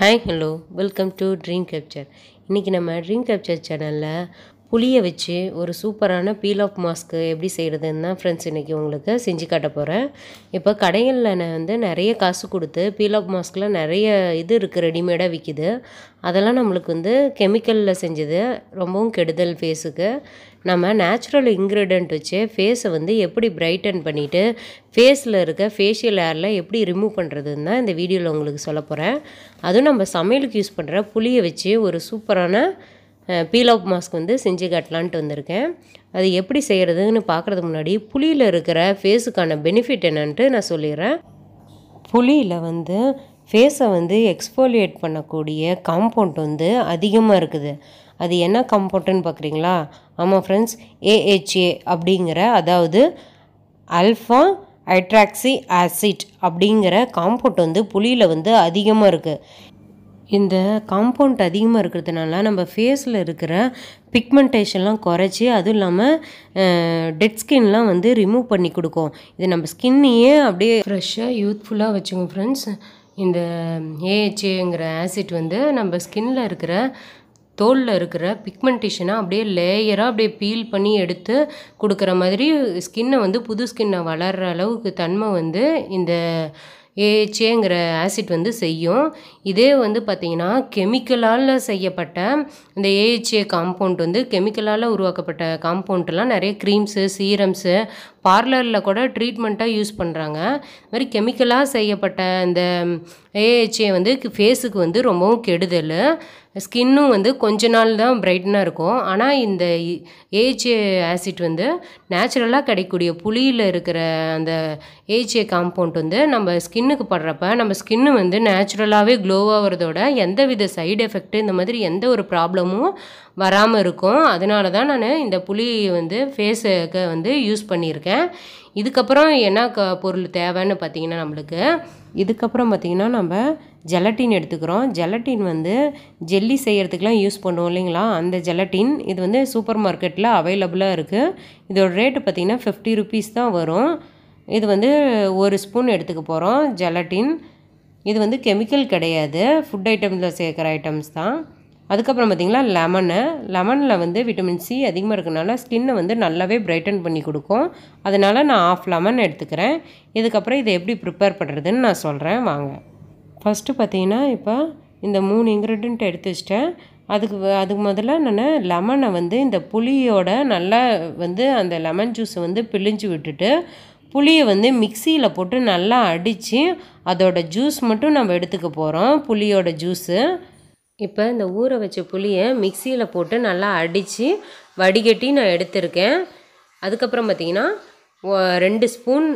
hi hello welcome to dream capture இன்றைக்கி நம்ம dream capture சேனலில் புளியை வச்சு ஒரு சூப்பரான பீல் ஆஃப் மாஸ்க்கு எப்படி செய்கிறதுன்னு தான் ஃப்ரெண்ட்ஸ் இன்றைக்கி உங்களுக்கு செஞ்சு காட்ட போகிறேன் இப்போ கடைகளில் வந்து நிறைய காசு கொடுத்து பீல் ஆஃப் மாஸ்கில் நிறைய இது இருக்குது ரெடிமேடாக விற்கிது அதெல்லாம் நம்மளுக்கு வந்து கெமிக்கலில் செஞ்சது ரொம்பவும் கெடுதல் ஃபேஸுக்கு நம்ம நேச்சுரல் இன்க்ரீடியன்ட் வச்சு ஃபேஸை வந்து எப்படி பிரைட்டன் பண்ணிவிட்டு ஃபேஸில் இருக்க ஃபேஷியல் ஏரில் எப்படி ரிமூவ் பண்ணுறதுன்னு தான் இந்த வீடியோவில் உங்களுக்கு சொல்ல போகிறேன் அதுவும் நம்ம சமையலுக்கு யூஸ் பண்ணுற புளியை வச்சு ஒரு சூப்பரான பீல் ஆஃப் மாஸ்க் வந்து செஞ்சு காட்டலான்ட்டு வந்திருக்கேன் அது எப்படி செய்கிறதுன்னு பார்க்குறதுக்கு முன்னாடி புளியில் இருக்கிற ஃபேஸுக்கான பெனிஃபிட் என்னன்ட்டு நான் சொல்லிடுறேன் புளியில் வந்து ஃபேஸை வந்து எக்ஸ்போலியேட் பண்ணக்கூடிய காம்பவுண்ட் வந்து அதிகமாக இருக்குது அது என்ன காம்பவுண்ட்னு பார்க்குறீங்களா ஆமாம் ஃப்ரெண்ட்ஸ் ஏஹெச்ஏ அப்படிங்கிற அதாவது அல்ஃபா ஹைட்ராக்சி ஆசிட் அப்படிங்கிற காம்பவுண்ட் வந்து புளியில் வந்து அதிகமாக இருக்குது இந்த காம்பவுண்ட் அதிகமாக இருக்கிறதுனால நம்ம ஃபேஸில் இருக்கிற பிக்மெண்டேஷன்லாம் குறைச்சி அதுவும் இல்லாமல் டெட் ஸ்கின்லாம் வந்து ரிமூவ் பண்ணி கொடுக்கும் இது நம்ம ஸ்கின்னையே அப்படியே ஃப்ரெஷ்ஷாக யூத்ஃபுல்லாக வச்சுக்கோ ஃப்ரெண்ட்ஸ் இந்த ஏஹெச்ஏங்கிற ஆசிட் வந்து நம்ம ஸ்கின்னில் இருக்கிற தோலில் இருக்கிற பிக்மெண்டேஷனை அப்படியே லேயராக அப்படியே பீல் பண்ணி எடுத்து கொடுக்குற மாதிரி ஸ்கின்னை வந்து புது ஸ்கின்னை வளர்கிற அளவுக்கு தன்மை வந்து இந்த ஏஹெச்ஏங்கிற ஆசிட் வந்து செய்யும் இதே வந்து பார்த்திங்கன்னா கெமிக்கலால் செய்யப்பட்ட இந்த ஏஹெச்ஏ காம்பவுண்ட் வந்து கெமிக்கலால் உருவாக்கப்பட்ட காம்பவுண்ட்லாம் நிறைய க்ரீம்ஸு சீரம்ஸு பார்லரில் கூட ட்ரீட்மெண்ட்டாக யூஸ் பண்ணுறாங்க இது மாதிரி கெமிக்கலாக செய்யப்பட்ட இந்த ஏஹெச்ஏ வந்து ஃபேஸுக்கு வந்து ரொம்பவும் கெடுதல் ஸ்கின்னும் வந்து கொஞ்ச நாள் தான் பிரைட்னாக இருக்கும் ஆனால் இந்த ஏஹெச்ஏ ஆசிட் வந்து நேச்சுரலாக கிடைக்கக்கூடிய புளியில் இருக்கிற அந்த ஏஹெச்ஏ காம்பவுண்ட் வந்து நம்ம ஸ்கின்னுக்கு படுறப்ப நம்ம ஸ்கின்னு வந்து நேச்சுரலாகவே க்ளோவாகிறதோட எந்த வித சைடு எஃபெக்ட்டு இந்த மாதிரி எந்த ஒரு ப்ராப்ளமும் வராமல் இருக்கும் அதனால தான் நான் இந்த புளி வந்து ஃபேஸுக்கு வந்து யூஸ் பண்ணியிருக்கேன் வச்சுருக்கேன் இதுக்கப்புறம் என்ன க பொருள் தேவைன்னு பார்த்திங்கன்னா நம்மளுக்கு இதுக்கப்புறம் பார்த்திங்கன்னா நம்ம ஜெலட்டின் எடுத்துக்கிறோம் ஜெலட்டின் வந்து ஜெல்லி செய்கிறதுக்கெலாம் யூஸ் பண்ணுவோம் இல்லைங்களா அந்த ஜெலட்டின் இது வந்து சூப்பர் மார்க்கெட்டில் அவைலபிளாக இருக்குது இதோட ரேட்டு பார்த்திங்கன்னா ஃபிஃப்டி ருபீஸ் தான் வரும் இது வந்து ஒரு ஸ்பூன் எடுத்துக்க போகிறோம் ஜெலட்டின் இது வந்து கெமிக்கல் கிடையாது ஃபுட் ஐட்டமில் சேர்க்குற ஐட்டம்ஸ் தான் அதுக்கப்புறம் பார்த்திங்கன்னா லெமனு லெமனில் வந்து விட்டமின் சி அதிகமாக இருக்கிறனால ஸ்கின்னை வந்து நல்லாவே பிரைட்டன் பண்ணி கொடுக்கும் அதனால் நான் ஆஃப் லெமன் எடுத்துக்கிறேன் இதுக்கப்புறம் இதை எப்படி ப்ரிப்பேர் பண்ணுறதுன்னு நான் சொல்கிறேன் வாங்க ஃபஸ்ட்டு பார்த்திங்கன்னா இப்போ இந்த மூணு இன்க்ரீடியன்ட் எடுத்து வச்சிட்டேன் அதுக்கு அதுக்கு முதல்ல நான் லெமனை வந்து இந்த புளியோட நல்லா வந்து அந்த லெமன் ஜூஸை வந்து பிழிஞ்சு விட்டுட்டு புளியை வந்து மிக்சியில் போட்டு நல்லா அடித்து அதோடய ஜூஸ் மட்டும் நம்ம எடுத்துக்க போகிறோம் புளியோட ஜூஸு இப்போ இந்த ஊற வச்ச புளியை மிக்சியில் போட்டு நல்லா அடித்து வடிகட்டி நான் எடுத்திருக்கேன் அதுக்கப்புறம் பார்த்திங்கன்னா ரெண்டு ஸ்பூன்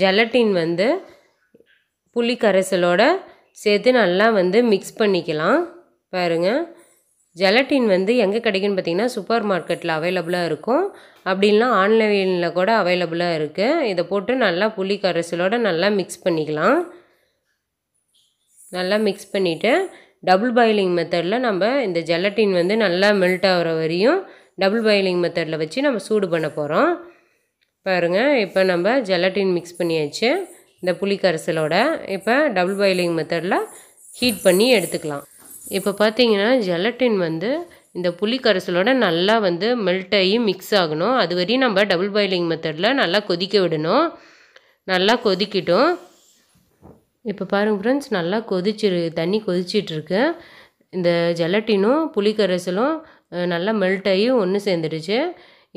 ஜெலட்டின் வந்து புளி கரைசலோடு சேர்த்து நல்லா வந்து மிக்ஸ் பண்ணிக்கலாம் பாருங்கள் ஜெலட்டின் வந்து எங்கே கிடைக்குன்னு பார்த்திங்கன்னா சூப்பர் மார்க்கெட்டில் அவைலபிளாக இருக்கும் அப்படின்லாம் ஆன்லைனில் கூட அவைலபிளாக இருக்குது இதை போட்டு நல்லா புளி கரைசலோடு நல்லா மிக்ஸ் பண்ணிக்கலாம் நல்லா மிக்ஸ் பண்ணிவிட்டு டபுள் பாயிலிங் மெத்தடில் நம்ம இந்த ஜெலட்டின் வந்து நல்லா மெல்ட் ஆகிற வரையும் டபுள் பாயிலிங் மெத்தடில் வச்சு நம்ம சூடு பண்ண போகிறோம் பாருங்கள் இப்போ நம்ம ஜெலட்டின் மிக்ஸ் பண்ணியாச்சு இந்த புளி கரைசலோட இப்போ டபுள் பாயிலிங் மெத்தடில் ஹீட் பண்ணி எடுத்துக்கலாம் இப்போ பார்த்தீங்கன்னா ஜெலட்டின் வந்து இந்த புளி கரைசலோட நல்லா வந்து மெல்ட் ஆகி மிக்ஸ் ஆகணும் அது வரையும் நம்ம டபுள் பாயிலிங் மெத்தடில் நல்லா கொதிக்க விடணும் நல்லா கொதிக்கட்டும் இப்போ பாருங்கள் ஃப்ரெண்ட்ஸ் நல்லா கொதிச்சிரு தண்ணி கொதிச்சிட்ருக்கு இந்த ஜெலட்டினும் புளிக்கரைசலும் நல்லா மெல்ட் ஆகி ஒன்று சேர்ந்துடுச்சு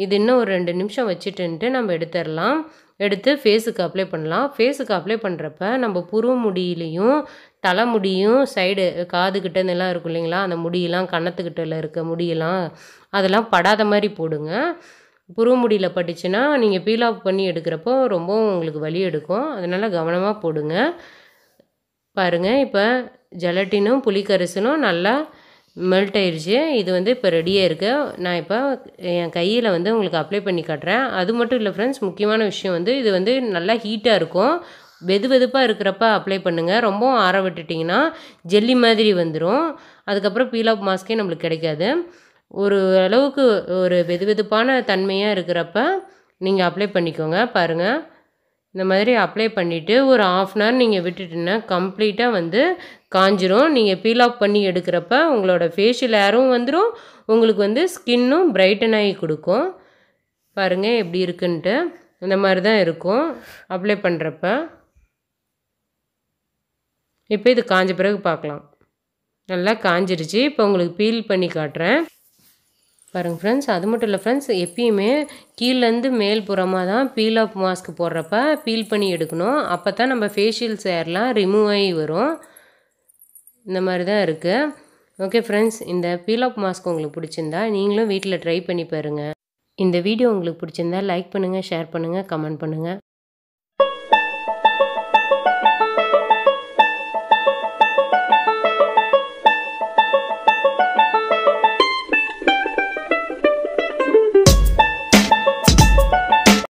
இது இன்னும் ஒரு ரெண்டு நிமிஷம் வச்சுட்டுன்ட்டு நம்ம எடுத்துடலாம் எடுத்து ஃபேஸுக்கு அப்ளை பண்ணலாம் ஃபேஸுக்கு அப்ளை பண்ணுறப்ப நம்ம புருவ முடியிலையும் தலைமுடியும் சைடு இருந்தெல்லாம் இருக்கும் இல்லைங்களா அந்த முடியெல்லாம் கன்னத்துக்கிட்டல இருக்க முடியெல்லாம் அதெல்லாம் படாத மாதிரி போடுங்க புருவ முடியில் பட்டுச்சுன்னா நீங்கள் பீல் ஆஃப் பண்ணி எடுக்கிறப்போ ரொம்பவும் உங்களுக்கு வலி எடுக்கும் அதனால் கவனமாக போடுங்க பாருங்கள் இப்போ ஜெலட்டினும் புளிக்கரிசனும் நல்லா மெல்ட் ஆயிடுச்சு இது வந்து இப்போ ரெடியாக இருக்குது நான் இப்போ என் கையில் வந்து உங்களுக்கு அப்ளை பண்ணி காட்டுறேன் அது மட்டும் இல்லை ஃப்ரெண்ட்ஸ் முக்கியமான விஷயம் வந்து இது வந்து நல்லா ஹீட்டாக இருக்கும் வெது வெதுப்பாக இருக்கிறப்ப அப்ளை பண்ணுங்கள் ரொம்பவும் ஆற விட்டுட்டிங்கன்னா ஜெல்லி மாதிரி வந்துடும் அதுக்கப்புறம் பீல் ஆஃப் மாஸ்க்கே நம்மளுக்கு கிடைக்காது ஒரு அளவுக்கு ஒரு வெது வெதுப்பான தன்மையாக இருக்கிறப்ப நீங்கள் அப்ளை பண்ணிக்கோங்க பாருங்கள் இந்த மாதிரி அப்ளை பண்ணிவிட்டு ஒரு ஆஃப் அன் ஹவர் நீங்கள் விட்டுட்டுன்னா கம்ப்ளீட்டாக வந்து காஞ்சிரும் நீங்கள் பீல் ஆஃப் பண்ணி எடுக்கிறப்ப உங்களோட ஃபேஷியல் ஏரும் வந்துடும் உங்களுக்கு வந்து ஸ்கின்னும் பிரைட்டன் ஆகி கொடுக்கும் பாருங்கள் எப்படி இருக்குன்ட்டு இந்த மாதிரி தான் இருக்கும் அப்ளை பண்ணுறப்ப இப்போ இது காஞ்ச பிறகு பார்க்கலாம் நல்லா காஞ்சிருச்சு இப்போ உங்களுக்கு பீல் பண்ணி காட்டுறேன் பாருங்கள் ஃப்ரெண்ட்ஸ் அது மட்டும் இல்லை ஃப்ரெண்ட்ஸ் எப்பயுமே கீழேருந்து மேல் புறமாக தான் பீல் ஆஃப் மாஸ்க் போடுறப்ப பீல் பண்ணி எடுக்கணும் அப்போ தான் நம்ம ஃபேஷியல் சேர்லாம் ரிமூவ் ஆகி வரும் இந்த மாதிரி தான் இருக்குது ஓகே ஃப்ரெண்ட்ஸ் இந்த பீல் ஆஃப் மாஸ்க் உங்களுக்கு பிடிச்சிருந்தா நீங்களும் வீட்டில் ட்ரை பண்ணி பாருங்கள் இந்த வீடியோ உங்களுக்கு பிடிச்சிருந்தா லைக் பண்ணுங்கள் ஷேர் பண்ணுங்கள் கமெண்ட் பண்ணுங்கள்